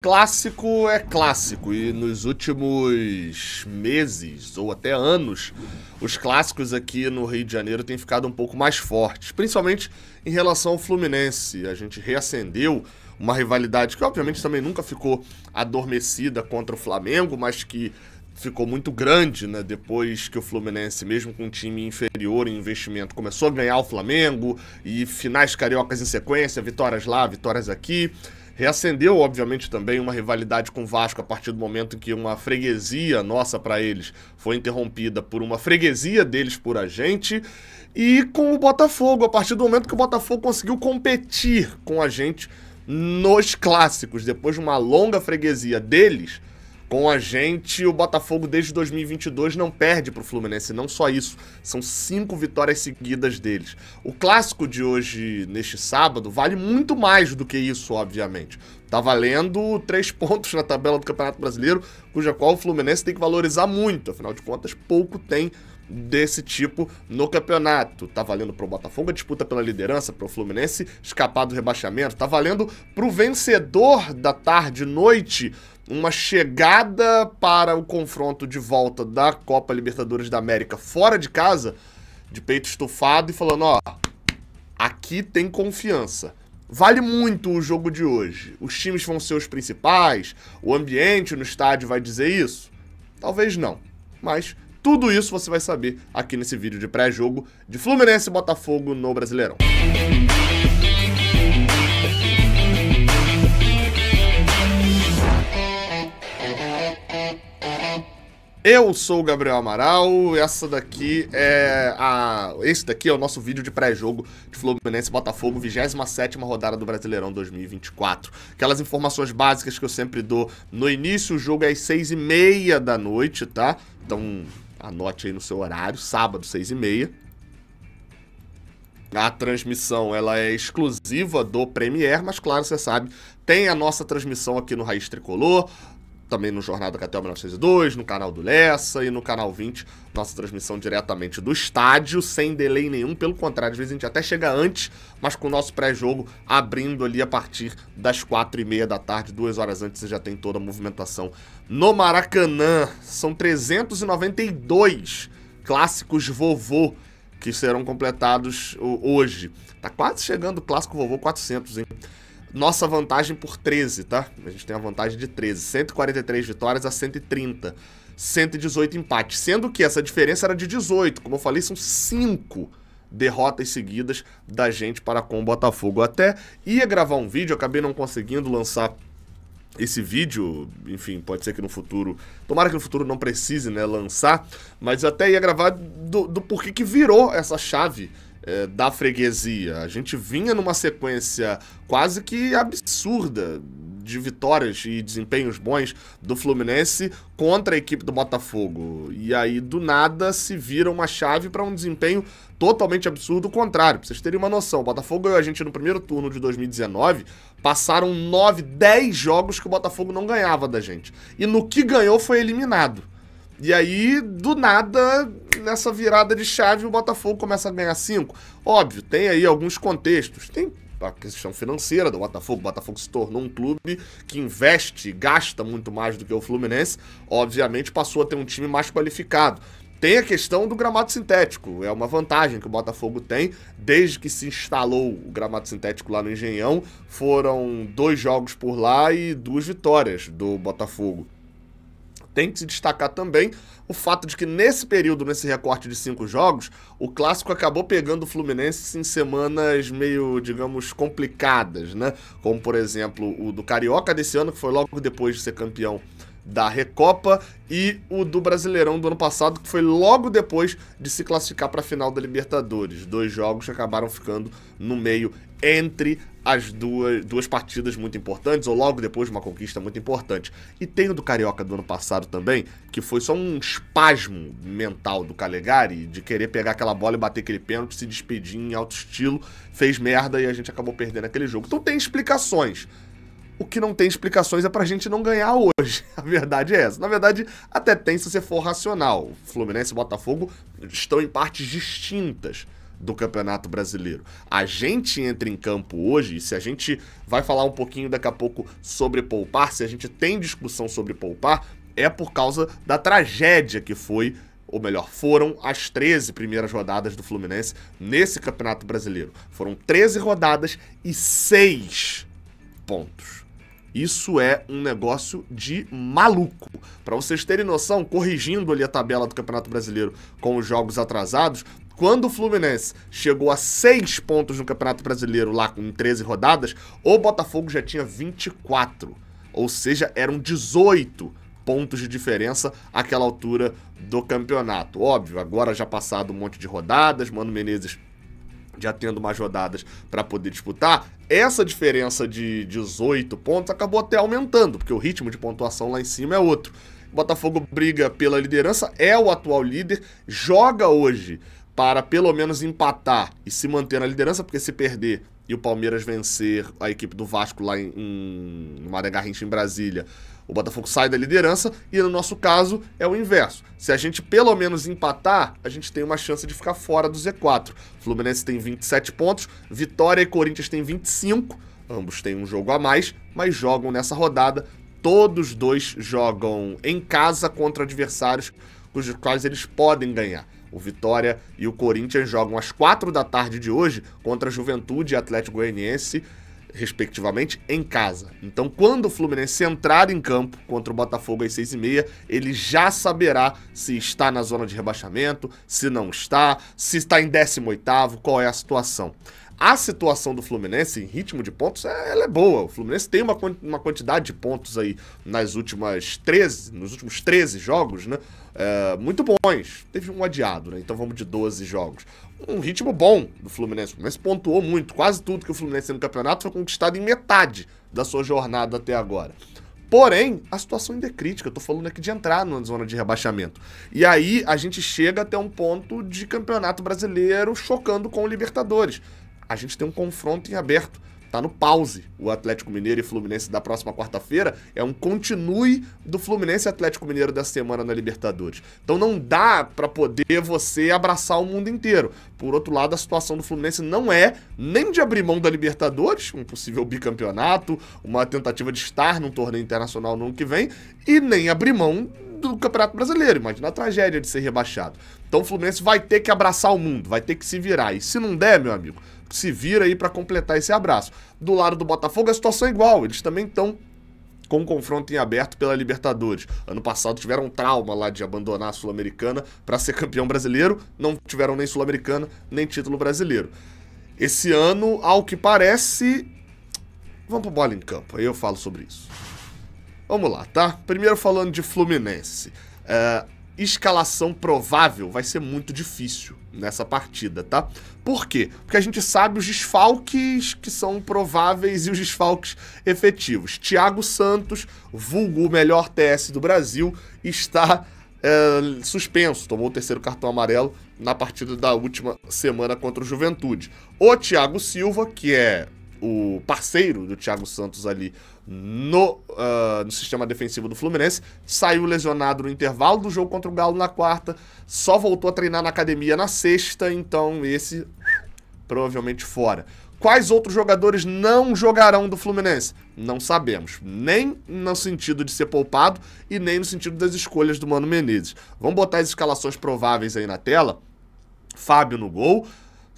Clássico é clássico e nos últimos meses ou até anos, os clássicos aqui no Rio de Janeiro têm ficado um pouco mais fortes, principalmente em relação ao Fluminense. A gente reacendeu uma rivalidade que, obviamente, também nunca ficou adormecida contra o Flamengo, mas que ficou muito grande, né? Depois que o Fluminense, mesmo com um time inferior em investimento, começou a ganhar o Flamengo e finais cariocas em sequência, vitórias lá, vitórias aqui. Reacendeu, obviamente, também uma rivalidade com o Vasco a partir do momento em que uma freguesia nossa para eles foi interrompida por uma freguesia deles por a gente. E com o Botafogo, a partir do momento que o Botafogo conseguiu competir com a gente nos clássicos, depois de uma longa freguesia deles com a gente, o Botafogo desde 2022 não perde para o Fluminense. Não só isso, são cinco vitórias seguidas deles. O clássico de hoje, neste sábado, vale muito mais do que isso, obviamente. Tá valendo três pontos na tabela do Campeonato Brasileiro, cuja qual o Fluminense tem que valorizar muito. Afinal de contas, pouco tem desse tipo no campeonato. Tá valendo pro Botafogo a disputa pela liderança, pro Fluminense escapar do rebaixamento, tá valendo pro vencedor da tarde noite uma chegada para o confronto de volta da Copa Libertadores da América fora de casa, de peito estufado e falando: ó, aqui tem confiança. Vale muito o jogo de hoje. Os times vão ser os principais, o ambiente no estádio vai dizer isso? Talvez não. Mas tudo isso você vai saber aqui nesse vídeo de pré-jogo de Fluminense e Botafogo no Brasileirão. Música Eu sou o Gabriel Amaral, essa daqui é a... Esse daqui é o nosso vídeo de pré-jogo de Fluminense Botafogo, 27 rodada do Brasileirão 2024. Aquelas informações básicas que eu sempre dou no início, o jogo é às 6h30 da noite, tá? Então anote aí no seu horário, sábado, 6h30. A transmissão ela é exclusiva do Premier, mas claro, você sabe, tem a nossa transmissão aqui no Raiz Tricolor, também no Jornal do Catel 1902, no canal do Lessa e no canal 20, nossa transmissão diretamente do estádio, sem delay nenhum, pelo contrário, às vezes a gente até chega antes, mas com o nosso pré-jogo abrindo ali a partir das quatro e meia da tarde, duas horas antes você já tem toda a movimentação no Maracanã. São 392 clássicos vovô que serão completados hoje. Tá quase chegando o clássico vovô 400, hein? nossa vantagem por 13, tá? A gente tem a vantagem de 13. 143 vitórias a 130. 118 empates. Sendo que essa diferença era de 18. Como eu falei, são 5 derrotas seguidas da gente para com o Botafogo. Eu até ia gravar um vídeo, acabei não conseguindo lançar esse vídeo, enfim, pode ser que no futuro, tomara que no futuro não precise, né, lançar, mas até ia gravar do, do porquê que virou essa chave é, da freguesia. A gente vinha numa sequência quase que absurda de vitórias e desempenhos bons do Fluminense contra a equipe do Botafogo. E aí, do nada, se vira uma chave para um desempenho totalmente absurdo, o contrário. Pra vocês terem uma noção, o Botafogo e a gente no primeiro turno de 2019 passaram 9, 10 jogos que o Botafogo não ganhava da gente. E no que ganhou foi eliminado. E aí, do nada, nessa virada de chave, o Botafogo começa a ganhar 5. Óbvio, tem aí alguns contextos. Tem a questão financeira do Botafogo. O Botafogo se tornou um clube que investe, gasta muito mais do que o Fluminense. Obviamente, passou a ter um time mais qualificado. Tem a questão do gramado sintético, é uma vantagem que o Botafogo tem desde que se instalou o gramado sintético lá no Engenhão. Foram dois jogos por lá e duas vitórias do Botafogo tem que se destacar também o fato de que nesse período, nesse recorte de cinco jogos, o clássico acabou pegando o Fluminense em semanas meio, digamos, complicadas, né? Como, por exemplo, o do Carioca desse ano, que foi logo depois de ser campeão da Recopa e o do Brasileirão do ano passado, que foi logo depois de se classificar para a final da Libertadores. Dois jogos que acabaram ficando no meio entre as duas, duas partidas muito importantes, ou logo depois de uma conquista muito importante. E tem o do Carioca do ano passado também, que foi só um espasmo mental do Calegari de querer pegar aquela bola e bater aquele pênalti, se despedir em alto estilo, fez merda e a gente acabou perdendo aquele jogo. Então tem explicações. O que não tem explicações é pra gente não ganhar hoje. A verdade é essa. Na verdade, até tem se você for racional. Fluminense e Botafogo estão em partes distintas do Campeonato Brasileiro. A gente entra em campo hoje, e se a gente vai falar um pouquinho daqui a pouco sobre poupar, se a gente tem discussão sobre poupar, é por causa da tragédia que foi ou melhor, foram as 13 primeiras rodadas do Fluminense nesse Campeonato Brasileiro. Foram 13 rodadas e 6 pontos. Isso é um negócio de maluco. Para vocês terem noção, corrigindo ali a tabela do Campeonato Brasileiro com os jogos atrasados, quando o Fluminense chegou a 6 pontos no Campeonato Brasileiro, lá com 13 rodadas, o Botafogo já tinha 24. Ou seja, eram 18 pontos de diferença àquela altura do campeonato. Óbvio, agora já passado um monte de rodadas, Mano Menezes já tendo mais rodadas para poder disputar, essa diferença de 18 pontos acabou até aumentando, porque o ritmo de pontuação lá em cima é outro. Botafogo briga pela liderança, é o atual líder, joga hoje para pelo menos empatar e se manter na liderança, porque se perder e o Palmeiras vencer a equipe do Vasco lá em, em Garrincha, em Brasília, o Botafogo sai da liderança e no nosso caso é o inverso. Se a gente pelo menos empatar, a gente tem uma chance de ficar fora do Z4. Fluminense tem 27 pontos, Vitória e Corinthians tem 25, ambos têm um jogo a mais, mas jogam nessa rodada. Todos dois jogam em casa contra adversários cujos quais eles podem ganhar. O Vitória e o Corinthians jogam às quatro da tarde de hoje contra a Juventude e Atlético Goianiense, respectivamente, em casa. Então, quando o Fluminense entrar em campo contra o Botafogo às seis e meia, ele já saberá se está na zona de rebaixamento, se não está, se está em 18 oitavo, qual é a situação. A situação do Fluminense em ritmo de pontos, é, ela é boa. O Fluminense tem uma, uma quantidade de pontos aí nas últimas 13, nos últimos 13 jogos, né? É, muito bons. Teve um adiado, né? Então vamos de 12 jogos. Um ritmo bom do Fluminense. O Fluminense pontuou muito. Quase tudo que o Fluminense tem no campeonato foi conquistado em metade da sua jornada até agora. Porém, a situação ainda é crítica. Eu tô falando aqui de entrar numa zona de rebaixamento. E aí a gente chega até um ponto de campeonato brasileiro chocando com o Libertadores a gente tem um confronto em aberto. Tá no pause o Atlético Mineiro e Fluminense da próxima quarta-feira. É um continue do Fluminense e Atlético Mineiro da semana na Libertadores. Então não dá para poder você abraçar o mundo inteiro. Por outro lado, a situação do Fluminense não é nem de abrir mão da Libertadores, um possível bicampeonato, uma tentativa de estar num torneio internacional no ano que vem, e nem abrir mão do Campeonato Brasileiro. Imagina a tragédia de ser rebaixado. Então o Fluminense vai ter que abraçar o mundo, vai ter que se virar. E se não der, meu amigo, se vira aí para completar esse abraço. Do lado do Botafogo a situação é igual, eles também estão com um confronto em aberto pela Libertadores. Ano passado tiveram um trauma lá de abandonar a Sul-Americana para ser campeão brasileiro, não tiveram nem Sul-Americana, nem título brasileiro. Esse ano, ao que parece, vamos pro bola em campo, aí eu falo sobre isso. Vamos lá, tá? Primeiro falando de Fluminense. É, escalação provável vai ser muito difícil nessa partida, tá? Por quê? Porque a gente sabe os desfalques que são prováveis e os desfalques efetivos. Thiago Santos, vulgo o melhor TS do Brasil, está é, suspenso, tomou o terceiro cartão amarelo na partida da última semana contra o Juventude. O Thiago Silva, que é o parceiro do Thiago Santos ali no, uh, no sistema defensivo do Fluminense, saiu lesionado no intervalo do jogo contra o Galo na quarta, só voltou a treinar na academia na sexta, então esse provavelmente fora. Quais outros jogadores não jogarão do Fluminense? Não sabemos. Nem no sentido de ser poupado e nem no sentido das escolhas do Mano Menezes. Vamos botar as escalações prováveis aí na tela. Fábio no gol.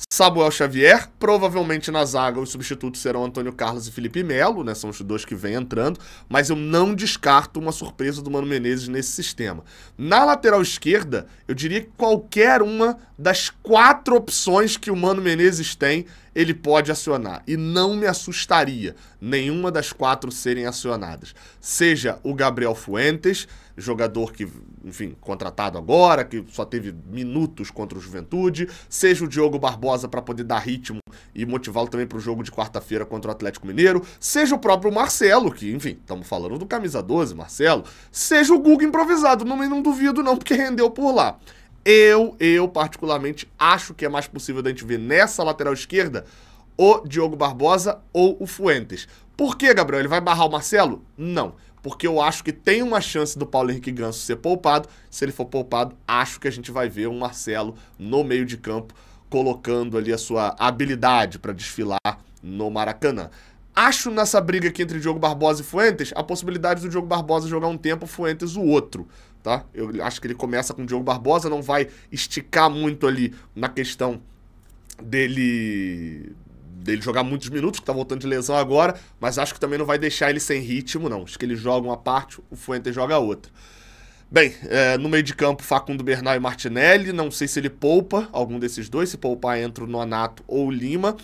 Samuel Xavier, provavelmente na zaga os substitutos serão Antônio Carlos e Felipe Melo, né? São os dois que vêm entrando, mas eu não descarto uma surpresa do Mano Menezes nesse sistema. Na lateral esquerda, eu diria que qualquer uma das quatro opções que o Mano Menezes tem, ele pode acionar. E não me assustaria nenhuma das quatro serem acionadas. Seja o Gabriel Fuentes, jogador que, enfim, contratado agora, que só teve minutos contra o Juventude, seja o Diogo Barbosa para poder dar ritmo e motivá-lo também para o jogo de quarta-feira contra o Atlético Mineiro, seja o próprio Marcelo, que, enfim, estamos falando do camisa 12, Marcelo, seja o Guga improvisado, não, não duvido não, porque rendeu por lá. Eu, eu particularmente acho que é mais possível da gente ver nessa lateral esquerda o Diogo Barbosa ou o Fuentes. Por que, Gabriel? Ele vai barrar o Marcelo? Não porque eu acho que tem uma chance do Paulo Henrique Ganso ser poupado. Se ele for poupado, acho que a gente vai ver o Marcelo no meio de campo colocando ali a sua habilidade para desfilar no Maracanã. Acho nessa briga aqui entre Diogo Barbosa e Fuentes a possibilidade do Diogo Barbosa jogar um tempo, Fuentes o outro, tá? Eu acho que ele começa com o Diogo Barbosa, não vai esticar muito ali na questão dele dele jogar muitos minutos, que tá voltando de lesão agora, mas acho que também não vai deixar ele sem ritmo, não. Acho que ele joga uma parte, o Fuentes joga outra. Bem, é, no meio de campo, Facundo Bernal e Martinelli. Não sei se ele poupa algum desses dois. Se poupar, entra o Nonato ou o Lima.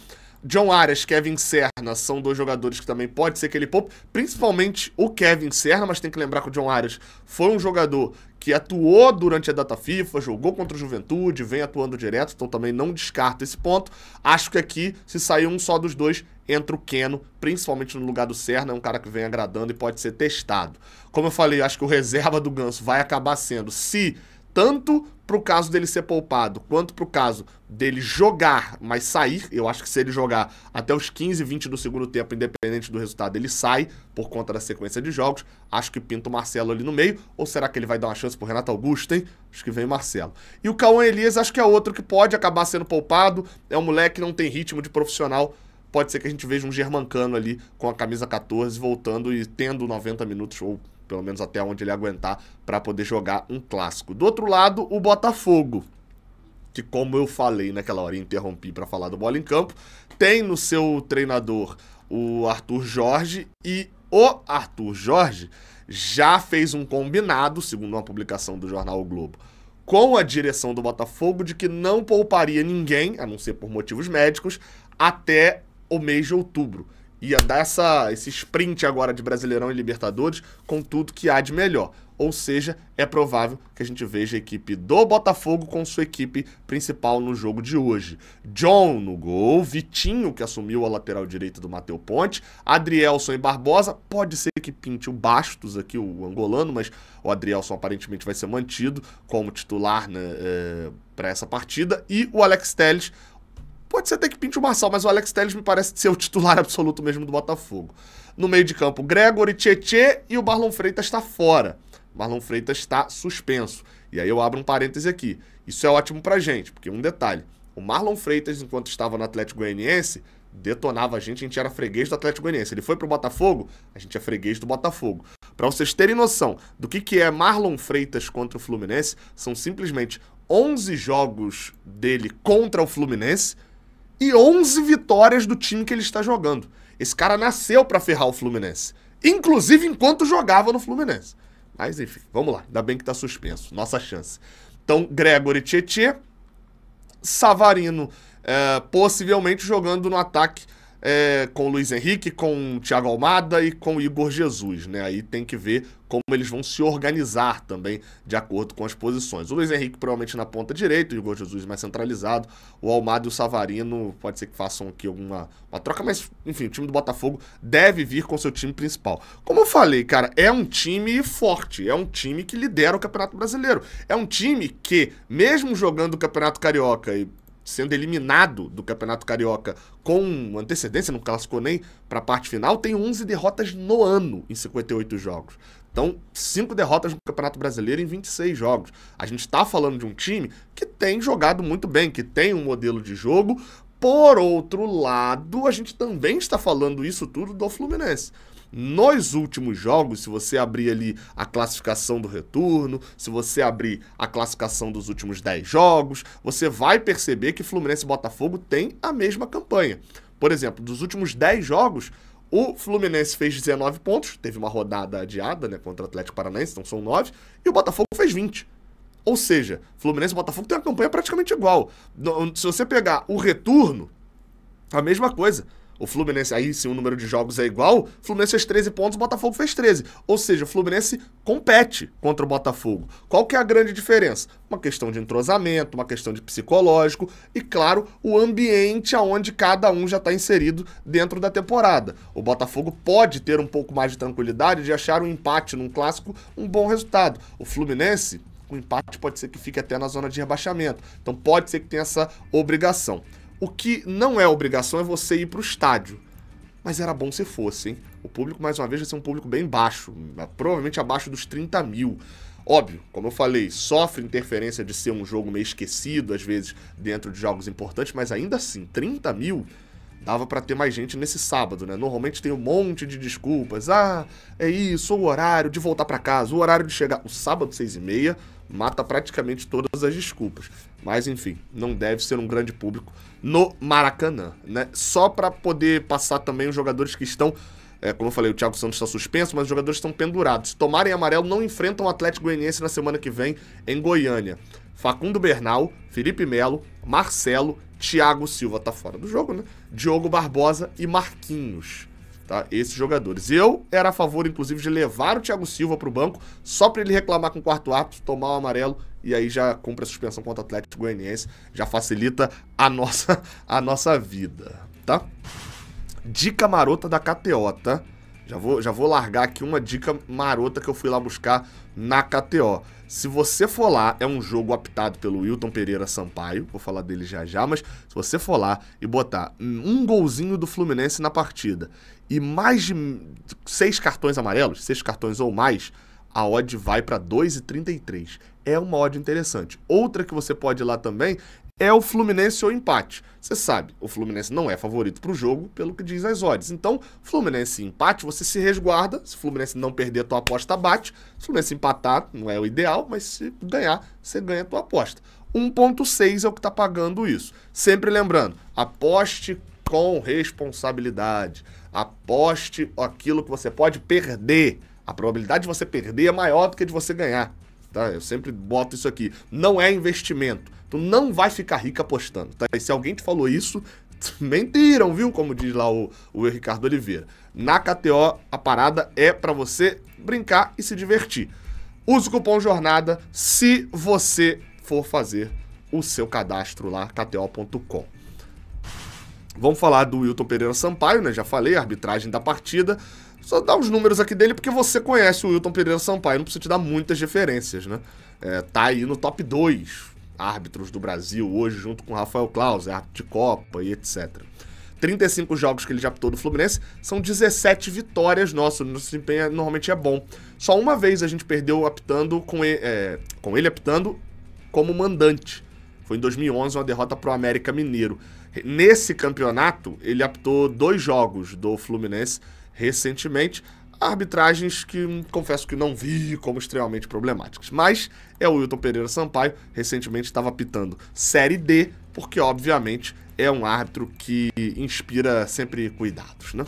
John Arias, Kevin Serna são dois jogadores que também pode ser que ele poupe, principalmente o Kevin Serna, mas tem que lembrar que o John Arias foi um jogador que atuou durante a data FIFA, jogou contra o Juventude, vem atuando direto, então também não descarta esse ponto. Acho que aqui, se sair um só dos dois, entra o Keno, principalmente no lugar do Serna, é um cara que vem agradando e pode ser testado. Como eu falei, acho que o reserva do Ganso vai acabar sendo, se tanto pro caso dele ser poupado, quanto pro caso dele jogar, mas sair, eu acho que se ele jogar até os 15, 20 do segundo tempo, independente do resultado, ele sai por conta da sequência de jogos. Acho que pinta o Marcelo ali no meio, ou será que ele vai dar uma chance pro Renato Augusto, hein? Acho que vem o Marcelo. E o Cauã Elias acho que é outro que pode acabar sendo poupado, é um moleque que não tem ritmo de profissional, pode ser que a gente veja um germancano ali com a camisa 14 voltando e tendo 90 minutos ou pelo menos até onde ele aguentar, para poder jogar um clássico. Do outro lado, o Botafogo, que como eu falei naquela hora, interrompi para falar do bola em campo, tem no seu treinador o Arthur Jorge e o Arthur Jorge já fez um combinado, segundo uma publicação do jornal o Globo, com a direção do Botafogo de que não pouparia ninguém, a não ser por motivos médicos, até o mês de outubro ia dar essa, esse sprint agora de Brasileirão e Libertadores com tudo que há de melhor. Ou seja, é provável que a gente veja a equipe do Botafogo com sua equipe principal no jogo de hoje. John no gol, Vitinho, que assumiu a lateral direita do Matheus Ponte, Adrielson e Barbosa. Pode ser que pinte o Bastos aqui, o angolano, mas o Adrielson aparentemente vai ser mantido como titular né, é, eh, para essa partida. E o Alex Telles, Pode ser até que pinte o Marçal, mas o Alex Telles me parece ser o titular absoluto mesmo do Botafogo. No meio de campo, Gregory, Tietê e o Marlon Freitas está fora. Marlon Freitas está suspenso. E aí eu abro um parêntese aqui. Isso é ótimo pra gente, porque um detalhe. O Marlon Freitas, enquanto estava no Atlético Goianiense, detonava a gente, a gente era freguês do Atlético Goianiense. Ele foi pro Botafogo, a gente é freguês do Botafogo. Para vocês terem noção do que, que é Marlon Freitas contra o Fluminense, são simplesmente 11 jogos dele contra o Fluminense, e 11 vitórias do time que ele está jogando. Esse cara nasceu para ferrar o Fluminense, inclusive enquanto jogava no Fluminense. Mas enfim, vamos lá, ainda bem que está suspenso, nossa chance. Então, Gregory Tietê, Savarino é, possivelmente jogando no ataque é, com o Luiz Henrique, com o Thiago Almada e com o Igor Jesus, né? Aí tem que ver como eles vão se organizar também de acordo com as posições. O Luiz Henrique provavelmente na ponta direita, o Igor Jesus mais centralizado, o Almada e o Savarino pode ser que façam aqui alguma uma troca, mas enfim, o time do Botafogo deve vir com seu time principal. Como eu falei, cara, é um time forte, é um time que lidera o Campeonato Brasileiro, é um time que, mesmo jogando o Campeonato Carioca e sendo eliminado do Campeonato Carioca com antecedência, não classificou nem para a parte final, tem 11 derrotas no ano em 58 jogos. Então, cinco derrotas no Campeonato Brasileiro em 26 jogos. A gente está falando de um time que tem jogado muito bem, que tem um modelo de jogo. Por outro lado, a gente também está falando isso tudo do Fluminense. Nos últimos jogos, se você abrir ali a classificação do retorno, se você abrir a classificação dos últimos 10 jogos, você vai perceber que Fluminense e Botafogo têm a mesma campanha. Por exemplo, dos últimos 10 jogos, o Fluminense fez 19 pontos, teve uma rodada adiada né, contra o Atlético Paranaense, então são 9, e o Botafogo fez 20. Ou seja, Fluminense e Botafogo têm uma campanha praticamente igual. Se você pegar o retorno, a mesma coisa. O Fluminense, aí se o número de jogos é igual, Fluminense fez 13 pontos, o Botafogo fez 13. Ou seja, o Fluminense compete contra o Botafogo. Qual que é a grande diferença? Uma questão de entrosamento, uma questão de psicológico e, claro, o ambiente aonde cada um já está inserido dentro da temporada. O Botafogo pode ter um pouco mais de tranquilidade de achar um empate num clássico um bom resultado. O Fluminense, o empate pode ser que fique até na zona de rebaixamento. Então pode ser que tenha essa obrigação. O que não é obrigação é você ir pro estádio. Mas era bom se fosse, hein? O público, mais uma vez, vai ser um público bem baixo, provavelmente abaixo dos 30 mil. Óbvio, como eu falei, sofre interferência de ser um jogo meio esquecido, às vezes, dentro de jogos importantes, mas ainda assim, 30 mil dava para ter mais gente nesse sábado, né? Normalmente tem um monte de desculpas. Ah, é isso, o horário de voltar para casa, o horário de chegar. O sábado, seis e meia, mata praticamente todas as desculpas. Mas enfim, não deve ser um grande público no Maracanã, né? Só para poder passar também os jogadores que estão, é, como eu falei, o Thiago Santos está suspenso, mas os jogadores estão pendurados. Se tomarem amarelo, não enfrentam o Atlético Goianiense na semana que vem em Goiânia. Facundo Bernal, Felipe Melo, Marcelo, Thiago Silva tá fora do jogo, né? Diogo Barbosa e Marquinhos tá? Esses jogadores. Eu era a favor, inclusive, de levar o Thiago Silva para o banco só para ele reclamar com o quarto árbitro, tomar o amarelo e aí já cumpre a suspensão contra o Atlético Goianiense, já facilita a nossa, a nossa vida, tá? Dica marota da KTO, tá? Já vou, já vou largar aqui uma dica marota que eu fui lá buscar na KTO. Se você for lá, é um jogo aptado pelo Wilton Pereira Sampaio, vou falar dele já já, mas se você for lá e botar um golzinho do Fluminense na partida e mais de seis cartões amarelos, seis cartões ou mais, a odd vai para 2,33. É uma odd interessante. Outra que você pode ir lá também é o Fluminense ou empate. Você sabe, o Fluminense não é favorito para o jogo, pelo que diz as odds. Então, Fluminense empate, você se resguarda. Se o Fluminense não perder, a tua aposta bate. Se o Fluminense empatar, não é o ideal, mas se ganhar, você ganha a tua aposta. 1.6 é o que está pagando isso. Sempre lembrando, aposte com responsabilidade. Aposte aquilo que você pode perder. A probabilidade de você perder é maior do que de você ganhar tá? Eu sempre boto isso aqui. Não é investimento. Tu não vai ficar rico apostando, tá? E se alguém te falou isso, mentiram, viu? Como diz lá o, o Ricardo Oliveira. Na KTO, a parada é para você brincar e se divertir. Use o cupom Jornada se você for fazer o seu cadastro lá, kto.com. Vamos falar do Wilton Pereira Sampaio, né? Já falei, a arbitragem da partida. Só dá os números aqui dele porque você conhece o Wilton Pereira Sampaio, não precisa te dar muitas referências, né? É, tá aí no top 2 árbitros do Brasil hoje, junto com Rafael Claus, árbitro é de Copa e etc. 35 jogos que ele já apitou do Fluminense, são 17 vitórias nosso, nosso desempenho é, normalmente é bom. Só uma vez a gente perdeu apitando com ele, é, com ele apitando como mandante. Foi em 2011, uma derrota para o América Mineiro. Nesse campeonato, ele apitou dois jogos do Fluminense, recentemente, arbitragens que hum, confesso que não vi como extremamente problemáticas. Mas é o Wilton Pereira Sampaio, recentemente estava pitando Série D, porque obviamente é um árbitro que inspira sempre cuidados, né?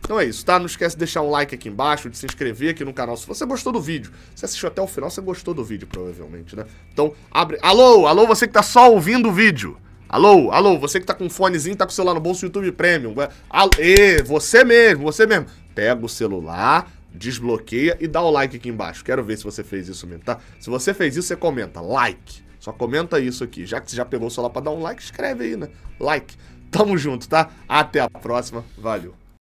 Então é isso, tá? Não esquece de deixar um like aqui embaixo, de se inscrever aqui no canal se você gostou do vídeo. Se assistiu até o final, você gostou do vídeo, provavelmente, né? Então, abre... Alô, alô, você que tá só ouvindo o vídeo. Alô, alô, você que tá com um fonezinho, tá com o celular no bolso, YouTube Premium. Alô, e, você mesmo, você mesmo. Pega o celular, desbloqueia e dá o like aqui embaixo. Quero ver se você fez isso mesmo, tá? Se você fez isso, você comenta, like. Só comenta isso aqui. Já que você já pegou o celular pra dar um like, escreve aí, né? Like. Tamo junto, tá? Até a próxima. Valeu.